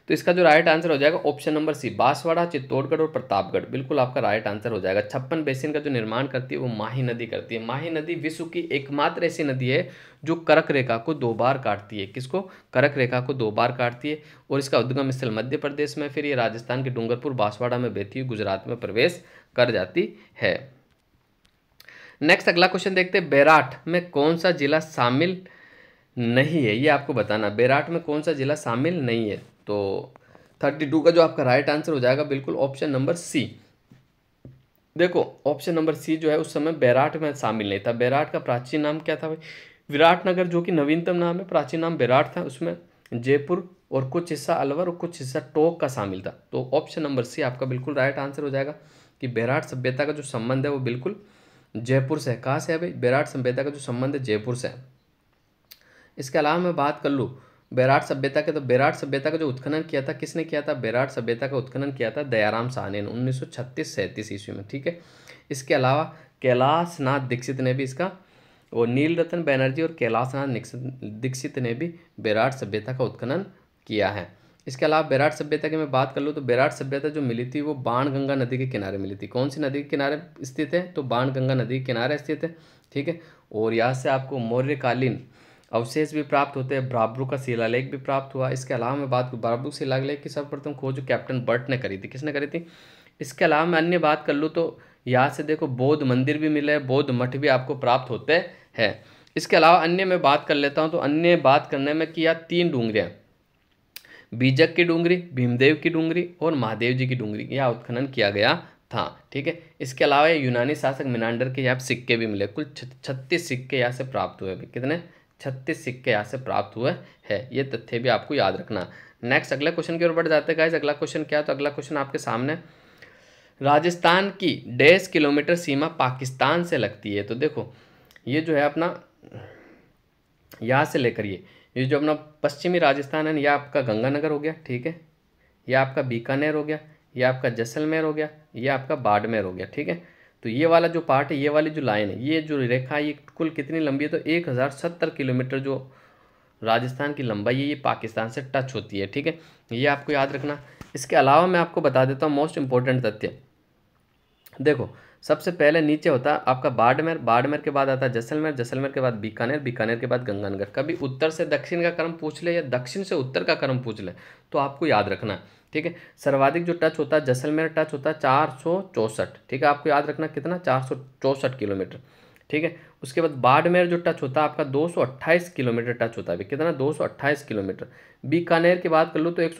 तो इसका जो राइट आंसर हो जाएगा option number C Banswara Chittorgarh और प्रतापगढ़ बिल्कुल आपका राइट आंसर हो जाएगा छप्पन बेसिन का जो निर्माण करती है वो माही नदी करती है माही नदी विश्व की एकमात्र ऐसी नदी है जो करक रेखा को दो बार काटती है किसको करक रेखा को दो बार काटती है और इसका उद्गम स्थल मध्य प्रदेश में फिर ये राजस्थान के डूंगरपुर बांसवाड़ा में बहती हुई गुजरात में प्रवेश कर जाती है नेक्स्ट अगला क्वेश्चन देखते हैं बैराट में कौन सा जिला शामिल नहीं है ये आपको बताना बैराट में कौन सा जिला शामिल नहीं है तो थर्टी टू का जो आपका राइट आंसर हो जाएगा बिल्कुल ऑप्शन नंबर सी देखो ऑप्शन नंबर सी जो है उस समय बैराट में शामिल नहीं था बैराट का प्राचीन नाम क्या था भाई विराट नगर जो कि नवीनतम नाम है प्राचीन नाम बैराट था उसमें जयपुर और कुछ हिस्सा अलवर और कुछ हिस्सा टोक का शामिल था तो ऑप्शन नंबर सी आपका बिल्कुल राइट आंसर हो जाएगा कि बैराट सभ्यता का जो संबंध है वो बिल्कुल जयपुर से कहाँ से है भाई बैराट सभ्यता का जो संबंध है जयपुर से है इसके अलावा मैं बात कर लूँ बैराट सभ्यता के तो बैराट सभ्यता का जो उत्खनन किया था किसने किया था बैराट सभ्यता का उत्खनन किया था दयाराम शाह ने उन्नीस सौ छत्तीस सैंतीस ईस्वी में ठीक है इसके अलावा कैलाश नाथ दीक्षित ने भी इसका और नील रतन बैनर्जी और कैलाश नाथ दीक्षित ने भी बैराट सभ्यता का उत्खनन किया है इसके अलावा बेराट सभ्यता की मैं बात कर लूँ तो बेराट सभ्यता जो मिली थी वो बाण गंगा नदी के किनारे मिली थी कौन सी नदी के किनारे स्थित है तो बाण गंगा नदी के किनारे स्थित है ठीक है और यहाँ से आपको मौर्यकालीन अवशेष भी प्राप्त होते हैं ब्राबरू का शिलालेख भी प्राप्त हुआ इसके अलावा मैं बात करूँ ब्राबरू शिलालेख की सर्वप्रथम खोज कैप्टन बर्ट ने करी थी किसने करी थी इसके अलावा मैं अन्य बात कर लूँ तो यहाँ से देखो बौद्ध मंदिर भी मिले बौद्ध मठ भी आपको प्राप्त होते हैं इसके अलावा अन्य मैं बात कर लेता हूँ तो अन्य बात करने में कि यह तीन डूंगरियाँ बीजक की डूंगरी भीमदेव की डूंगरी और महादेव जी की डूंगरी यह उत्खनन किया गया था ठीक है इसके अलावा यूनानी शासक मिनांडर के यहाँ सिक्के भी मिले कुल छत्तीस सिक्के यहाँ से प्राप्त हुए कितने छत्तीस सिक्के यहाँ से प्राप्त हुए है ये तथ्य भी आपको याद रखना नेक्स्ट अगले क्वेश्चन की ओर बढ़ जाते गाइज अगला क्वेश्चन क्या है तो अगला क्वेश्चन आपके सामने राजस्थान की डेढ़ किलोमीटर सीमा पाकिस्तान से लगती है तो देखो ये जो है अपना यहाँ से लेकर ये ये जो अपना पश्चिमी राजस्थान है यह आपका गंगानगर हो गया ठीक है यह आपका बीकानेर हो गया यह आपका जैसलमेर हो गया यह आपका बाड़मेर हो गया ठीक है तो ये वाला जो पार्ट है ये वाली जो लाइन है ये जो रेखा है ये कुल कितनी लंबी है तो एक हज़ार सत्तर किलोमीटर जो राजस्थान की लंबाई है ये पाकिस्तान से टच होती है ठीक है ये आपको याद रखना इसके अलावा मैं आपको बता देता हूँ मोस्ट इम्पोर्टेंट तथ्य देखो सबसे पहले नीचे होता है आपका बाड़मेर बाड़मेर के बाद आता है जैसलमेर जैसलमेर के बाद बीकानेर बीकानेर के बाद गंगानगर कभी उत्तर से दक्षिण का क्रम पूछ ले या दक्षिण से उत्तर का क्रम पूछ ले तो आपको याद रखना ठीक है सर्वाधिक जो टच होता है जैसलमेर टच होता है चार ठीक है आपको याद रखना कितना चार किलोमीटर ठीक है उसके बाद बाड़मेर जो टच होता है आपका 228 किलोमीटर टच होता है कितना 228 किलोमीटर बीकानेर के बाद कर लो तो एक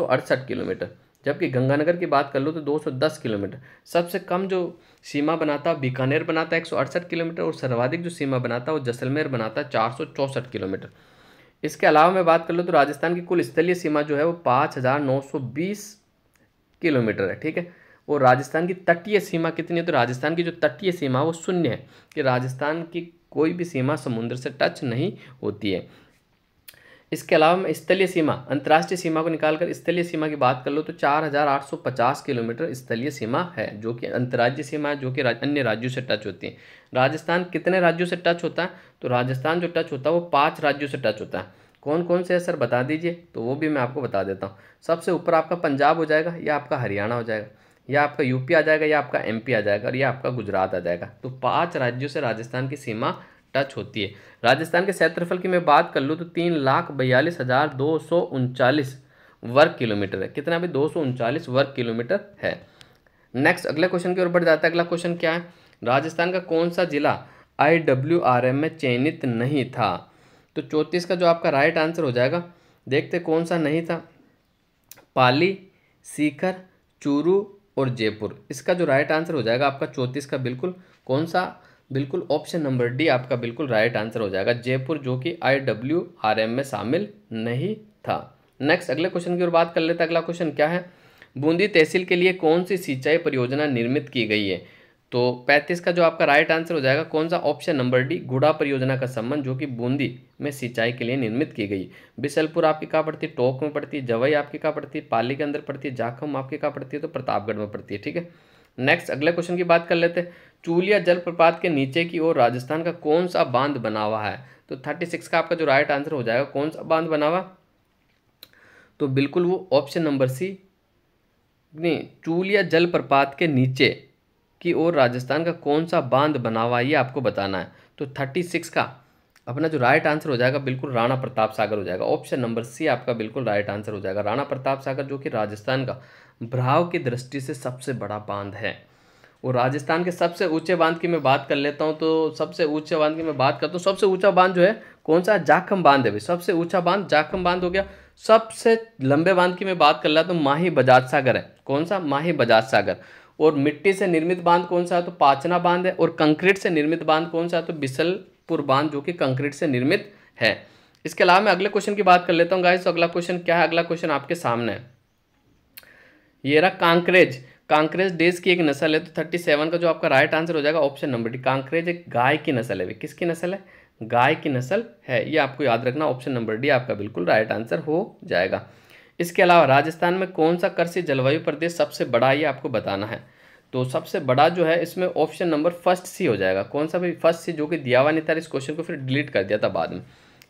किलोमीटर जबकि गंगानगर की बात कर लो तो 210 किलोमीटर सबसे कम जो सीमा बनाता है बीकानेर बनाता है एक किलोमीटर और सर्वाधिक जो सीमा बनाता है वो जैसलमेर बनाता है चार किलोमीटर इसके अलावा मैं बात कर लूँ तो राजस्थान की कुल स्थलीय सीमा जो है वो पाँच हज़ार नौ सौ बीस किलोमीटर है ठीक है और राजस्थान की तटीय सीमा कितनी है तो राजस्थान की जो तटीय सीमा वो शून्य है कि राजस्थान की कोई भी सीमा समुद्र से टच नहीं होती है इसके अलावा मैं स्थलीय सीमा अंतर्राष्ट्रीय सीमा को निकालकर स्थलीय सीमा की बात कर लो तो 4,850 किलोमीटर स्थलीय सीमा है जो कि अंतर्राज्य सीमा है जो कि राज, अन्य राज्यों से टच होती है राजस्थान कितने राज्यों से टच होता है तो राजस्थान जो टच होता है वो पाँच राज्यों से टच होता है कौन कौन से है सर बता दीजिए तो वो भी मैं आपको बता देता हूँ सबसे ऊपर आपका पंजाब हो जाएगा या आपका हरियाणा हो जाएगा या आपका यूपी आ जाएगा या आपका एम आ जाएगा और या आपका गुजरात आ जाएगा तो पाँच राज्यों से राजस्थान की सीमा टच होती है राजस्थान के क्षेत्रफल की मैं बात कर लूँ तो तीन लाख बयालीस हज़ार दो सौ उनचालीस वर्ग किलोमीटर है कितना भी दो सौ उनचालीस वर्ग किलोमीटर है नेक्स्ट अगले क्वेश्चन की ओर बढ़ जाता है अगला क्वेश्चन क्या है राजस्थान का कौन सा जिला आई डब्ल्यू आर एम में चयनित नहीं था तो चौंतीस का जो आपका राइट आंसर हो जाएगा देखते कौन सा नहीं था पाली सीकर चूरू और जयपुर इसका जो राइट आंसर हो जाएगा आपका चौंतीस का बिल्कुल कौन सा बिल्कुल ऑप्शन नंबर डी आपका बिल्कुल राइट आंसर हो जाएगा जयपुर जो कि आई डब्ल्यू आर एम में शामिल नहीं था नेक्स्ट अगले क्वेश्चन की ओर बात कर लेते हैं अगला क्वेश्चन क्या है बूंदी तहसील के लिए कौन सी सिंचाई परियोजना निर्मित की गई है तो पैंतीस का जो आपका राइट आंसर हो जाएगा कौन सा ऑप्शन नंबर डी गुड़ा परियोजना का संबंध जो कि बूंदी में सिंचाई के लिए निर्मित की गई बिसलपुर आपकी कहाँ पड़ती है टोंक में पड़ती है जवई आपकी कहाँ पड़ती है पाली के अंदर पड़ती है जाखम आपकी कहाँ पड़ती है तो प्रतापगढ़ में पड़ती है ठीक है नेक्स्ट अगले क्वेश्चन की बात कर लेते हैं चूलिया जलप्रपात के नीचे की ओर राजस्थान का कौन सा बांध बना हुआ है तो थर्टी सिक्स का आपका जो राइट आंसर हो जाएगा कौन सा बांध बना हुआ तो बिल्कुल वो ऑप्शन नंबर सी नहीं चूलिया जलप्रपात के नीचे की ओर राजस्थान का कौन सा बांध बना हुआ है ये आपको बताना है तो थर्टी सिक्स का अपना जो राइट आंसर हो जाएगा बिल्कुल राणा प्रताप सागर हो जाएगा ऑप्शन नंबर सी आपका बिल्कुल राइट आंसर हो जाएगा राणा प्रताप सागर जो कि राजस्थान का भ्राव की दृष्टि से सबसे बड़ा बांध है और राजस्थान के सबसे ऊंचे बांध की मैं बात कर लेता हूँ तो सबसे ऊंचे बांध की मैं बात करता हूँ सबसे ऊंचा बांध जो है कौन सा जाखम बांध है भाई सबसे ऊंचा बांध जाखम बांध हो गया सबसे लंबे बांध की मैं बात कर लेता हूँ माही बजाज सागर है कौन सा माही बजाज सागर और मिट्टी से निर्मित बांध कौन सा है तो पाचना बांध है और कंक्रीट से निर्मित बांध कौन सा है तो बिसलपुर बांध जो कि कंक्रीट से निर्मित है इसके अलावा मैं अगले क्वेश्चन की बात कर लेता हूँ गाय तो अगला क्वेश्चन क्या है अगला क्वेश्चन आपके सामने है ये रहा कांकरेज कांकरेज डेज की एक नस्ल है तो थर्टी सेवन का जो आपका राइट आंसर हो जाएगा ऑप्शन नंबर डी कांक्रेज एक गाय की नस्ल है किसकी नस्ल है गाय की नस्ल है ये आपको याद रखना ऑप्शन नंबर डी आपका बिल्कुल राइट आंसर हो जाएगा इसके अलावा राजस्थान में कौन सा कृषि जलवायु प्रदेश सबसे बड़ा ये आपको बताना है तो सबसे बड़ा जो है इसमें ऑप्शन नंबर फर्स्ट सी हो जाएगा कौन सा भी फर्स्ट सी जो कि दिया हुआ नहीं था इस क्वेश्चन को फिर डिलीट कर दिया था बाद में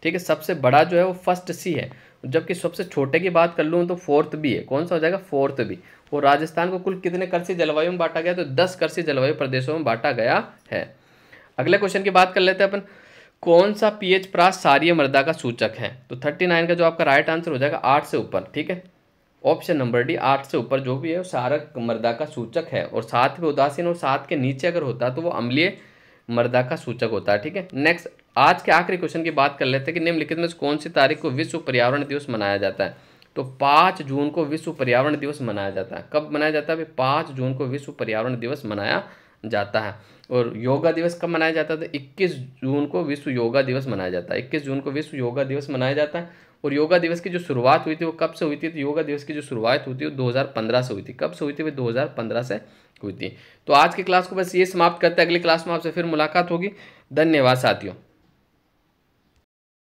ठीक है सबसे बड़ा जो है वो फर्स्ट सी है जबकि सबसे छोटे की बात कर लूँ तो फोर्थ बी है कौन सा हो जाएगा फोर्थ बी और राजस्थान को कुल कितने कृषि जलवायु में बांटा गया तो दस कृषि जलवायु प्रदेशों में बांटा गया है अगले क्वेश्चन की बात कर लेते हैं अपन कौन सा पीएच प्रास सारीय मृदा का सूचक है तो थर्टी नाइन का जो आपका राइट आंसर हो जाएगा आठ से ऊपर ठीक है ऑप्शन नंबर डी आठ से ऊपर जो भी है सारक मृदा का सूचक है और सात में उदासीन और सात के नीचे अगर होता है तो वो अम्लीय मृदा का सूचक होता है ठीक है नेक्स्ट आज के आखिरी क्वेश्चन की बात कर लेते हैं कि निम्नलिखित में कौन सी तारीख को विश्व पर्यावरण दिवस मनाया जाता है तो पाँच जून को विश्व पर्यावरण दिवस मनाया जाता है कब मनाया जाता है पाँच जून को विश्व पर्यावरण दिवस मनाया जाता है और योगा दिवस कब मनाया जाता है इक्कीस जून को विश्व योगा दिवस मनाया जाता है इक्कीस जून को विश्व योगा दिवस मनाया जाता है और योगा दिवस की जो शुरुआत हुई थी वो कब से हुई थी तो योगा दिवस की जो शुरुआत हुई थी वो 2015 से हुई थी कब से हुई थी वो 2015 से हुई थी तो आज की क्लास को बस ये समाप्त करते हैं अगली क्लास में आपसे फिर मुलाकात होगी धन्यवाद साथियों